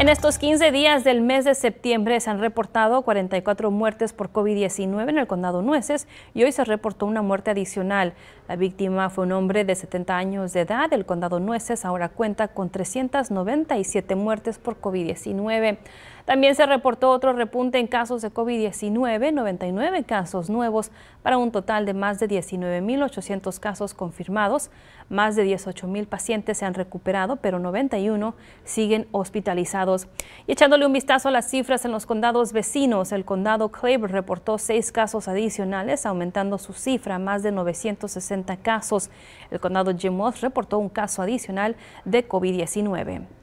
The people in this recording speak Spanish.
En estos 15 días del mes de septiembre se han reportado 44 muertes por COVID-19 en el condado Nueces y hoy se reportó una muerte adicional. La víctima fue un hombre de 70 años de edad. El condado Nueces ahora cuenta con 397 muertes por COVID-19. También se reportó otro repunte en casos de COVID-19, 99 casos nuevos para un total de más de 19.800 casos confirmados. Más de 18.000 pacientes se han recuperado, pero 91 siguen hospitalizados y echándole un vistazo a las cifras en los condados vecinos, el condado Claiborne reportó seis casos adicionales, aumentando su cifra a más de 960 casos. El condado Jim reportó un caso adicional de COVID-19.